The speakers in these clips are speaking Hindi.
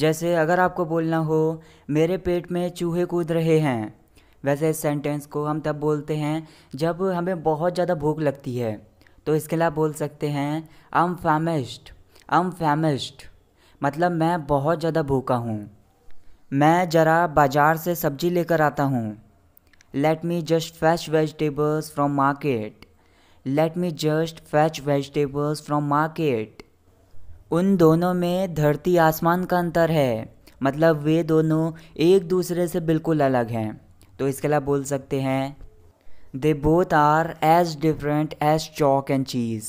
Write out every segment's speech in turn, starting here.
जैसे अगर आपको बोलना हो मेरे पेट में चूहे कूद रहे हैं वैसे इस सेंटेंस को हम तब बोलते हैं जब हमें बहुत ज़्यादा भूख लगती है तो इसके लिए बोल सकते हैं अम फैमिस्ट अम फैमिस्ट मतलब मैं बहुत ज़्यादा भूखा हूँ मैं ज़रा बाज़ार से सब्ज़ी लेकर आता हूँ let me just fetch vegetables from market let me just fetch vegetables from market उन दोनों में धरती आसमान का अंतर है मतलब वे दोनों एक दूसरे से बिल्कुल अलग हैं तो इसके लिए बोल सकते हैं they both are as different as chalk and cheese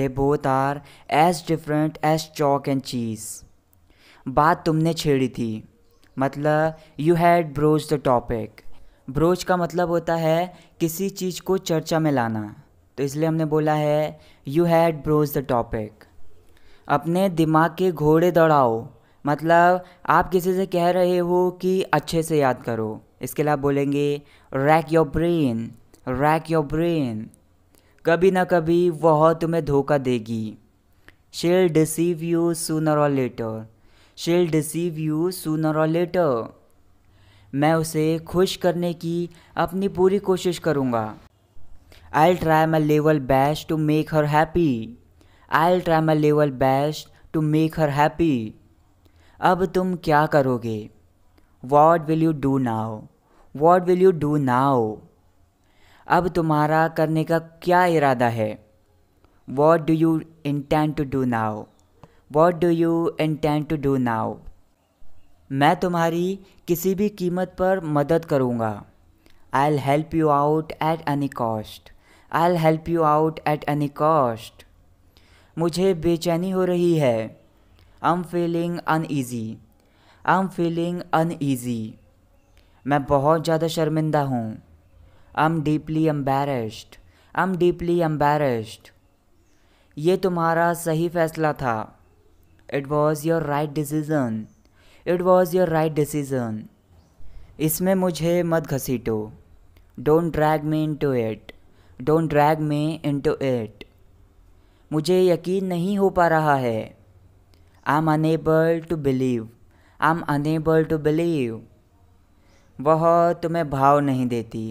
they both are as different as chalk and cheese बात तुमने छेड़ी थी मतलब you had broach the topic broach का मतलब होता है किसी चीज़ को चर्चा में लाना तो इसलिए हमने बोला है you had broach the topic अपने दिमाग के घोड़े दौड़ाओ मतलब आप किसी से कह रहे हो कि अच्छे से याद करो इसके लिए आप बोलेंगे rack your brain rack your brain कभी ना कभी वह तुम्हें धोखा देगी she'll deceive you sooner or later she'll deceive you sooner or later मैं उसे खुश करने की अपनी पूरी कोशिश करूँगा I try my level best to make her happy I try my level best to make her happy अब तुम क्या करोगे what will you do now what will you do नाओ अब तुम्हारा करने का क्या इरादा है what do you intend to do now what do you intend to do now मैं तुम्हारी किसी भी कीमत पर मदद करूँगा I help you out at any cost I help you out at any cost मुझे बेचैनी हो रही है I am feeling uneasy I am feeling uneasy मैं बहुत ज़्यादा शर्मिंदा हूँ I am deeply embarrassed I am deeply embarrassed ये तुम्हारा सही फैसला था it was your right decision it was your right decision इसमें मुझे मत घसीटो don't drag me into it don't drag me into it मुझे यकीन नहीं हो पा रहा है I am unable to believe I am unable to believe वह तुम्हें भाव नहीं देती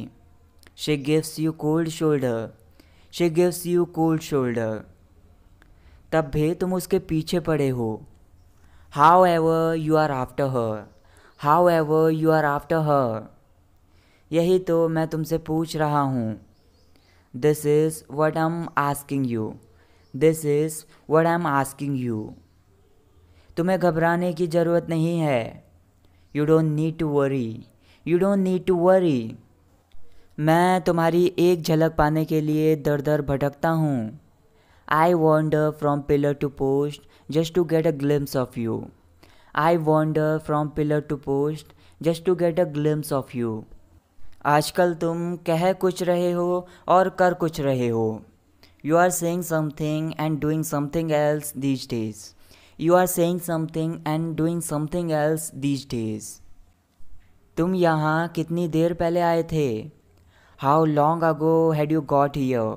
she gives you cold shoulder she gives you cold shoulder तब भी तुम उसके पीछे पड़े हो how however you are after her however you are after her यही तो मैं तुमसे पूछ रहा हूँ this is what am asking you this is what I am asking you तुम्हें घबराने की ज़रूरत नहीं है you don't need to worry you don't need to worry मैं तुम्हारी एक झलक पाने के लिए दर दर भटकता हूँ I wander from pillar to post just to get a glimpse of you I wander from pillar to post just to get a glimpse of you आजकल तुम कह कुछ रहे हो और कर कुछ रहे हो you are saying something and doing something else these days you are saying something and doing something else these days तुम यहाँ कितनी देर पहले आए थे how long ago had you got here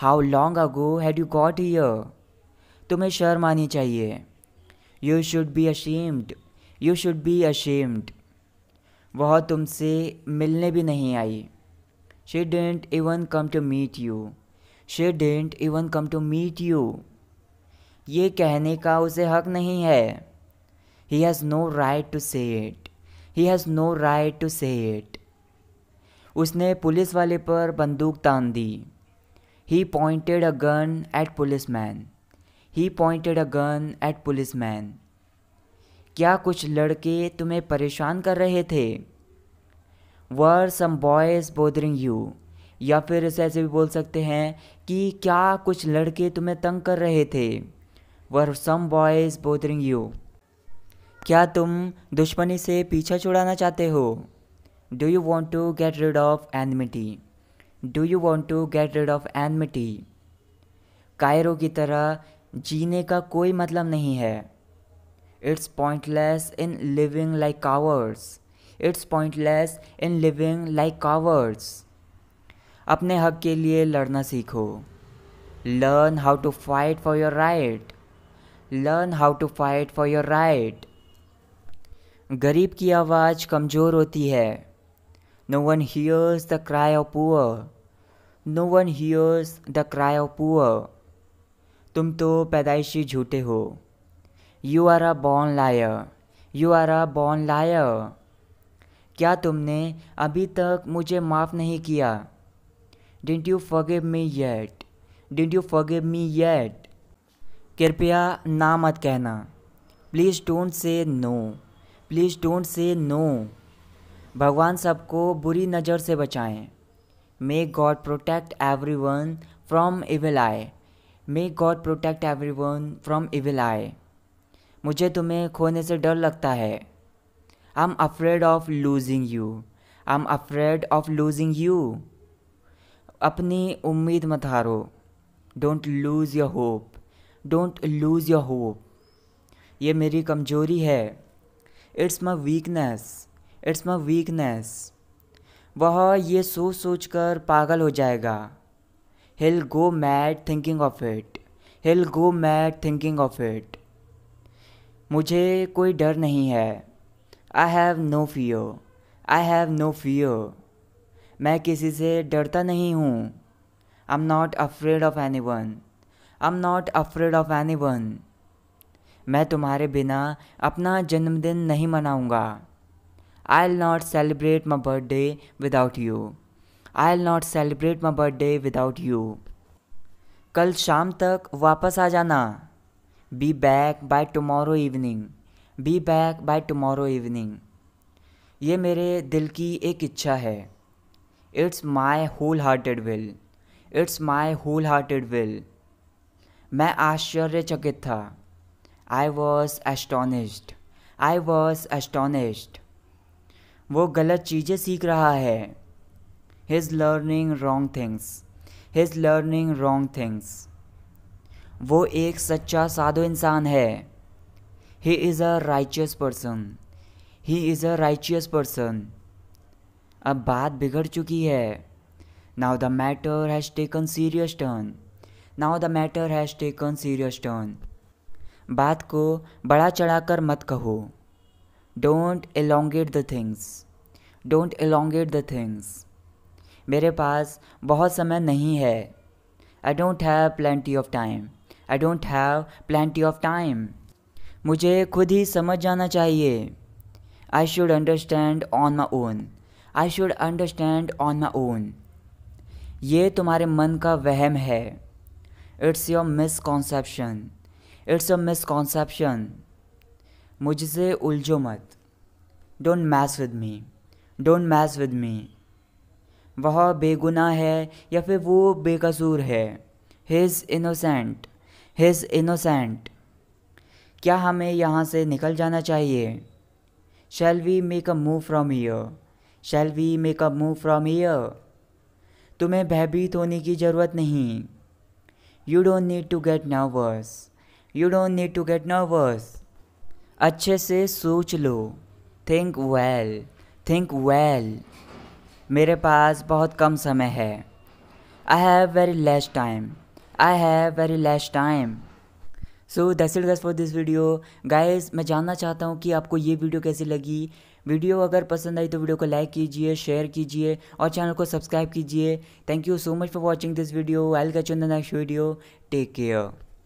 how long ago had you got here तुम्हें शर्म आनी चाहिए you should be ashamed you should be ashamed वह तुमसे मिलने भी नहीं आई she didn't even come to meet you she didn't even come to meet you ये कहने का उसे हक नहीं है he has no right to say it he has no right to say it उसने पुलिस वाले पर बंदूक तान दी he pointed a gun at policeman he pointed a gun at policeman क्या कुछ लड़के तुम्हें परेशान कर रहे थे were some boys bothering you या फिर इसे ऐसे भी बोल सकते हैं कि क्या कुछ लड़के तुम्हें तंग कर रहे थे were some boys bothering you क्या तुम दुश्मनी से पीछा छुड़ाना चाहते हो do you want to get rid of enmity do you want to get rid of enmity कायरों की तरह जीने का कोई मतलब नहीं है it's pointless in living like cowards it's pointless in living like cowards अपने हक के लिए लड़ना सीखो learn how to fight for your right learn how to fight for your right गरीब की आवाज़ कमज़ोर होती है no one hears the cry of poor no one hears the cry of poor तुम तो पैदाइशी झूठे हो you are a born liar you are a born liar क्या तुमने अभी तक मुझे माफ़ नहीं किया didn't you forgive me yet didn't you forgive me yet कृपया ना मत कहना please don't say no please don't say no भगवान सबको बुरी नज़र से बचाएं may God protect everyone from evil आए may God protect everyone from evil आए मुझे तुम्हें खोने से डर लगता है I am afraid of losing you I am afraid of losing you अपनी उम्मीद मत हारो don't lose your hope don't lose your hope ये मेरी कमजोरी है it's my weakness it's my weakness वह ये सोच सोच कर पागल हो जाएगा हिल go mad thinking of it he'll go mad thinking of it मुझे कोई डर नहीं है I have no fear I have no fear मैं किसी से डरता नहीं हूँ I am not afraid of anyone I am not afraid of anyone मैं तुम्हारे बिना अपना जन्मदिन नहीं मनाऊंगा I'll not celebrate my birthday without you I'll not celebrate my birthday without you कल शाम तक वापस आ जाना be back by tomorrow evening be back by tomorrow evening ये मेरे दिल की एक इच्छा है it's my whole hearted will it's my whole hearted will मैं आश्चर्यचकित था I was astonished I was astonished वो गलत चीज़ें सीख रहा है his learning wrong things his learning wrong things वो एक सच्चा साधु इंसान है he is a righteous person he is a righteous person अब बात बिगड़ चुकी है now the matter has taken serious turn now the matter has taken serious turn बात को बड़ा चढ़ाकर मत कहो don't elongate the things don't elongate the things मेरे पास बहुत समय नहीं है I don't have plenty of time I don't have plenty of time मुझे खुद ही समझ जाना चाहिए I should understand on my own I should understand on my own ये तुम्हारे मन का वहम है it's your misconception it's your misconception मुझसे उलझो मत don't mess with me don't mess with me वह बेगुनाह है या फिर वो बेकसूर है हिज़ इनोसेंट हिज़ इनोसेंट क्या हमें यहाँ से निकल जाना चाहिए shall we make a move from here shall we make a move from here तुम्हें भयभीत होने की ज़रूरत नहीं you don't need to get nervous you don't need to get nervous अच्छे से सोच लो थिंक वेल थिंक वेल मेरे पास बहुत कम समय है I have very less time I have very less time so that's it for this video guys मैं जानना चाहता हूँ कि आपको ये वीडियो कैसी लगी वीडियो अगर पसंद आई तो वीडियो को लाइक कीजिए शेयर कीजिए और चैनल को सब्सक्राइब कीजिए thank you so much for watching this video I catch in the next video take care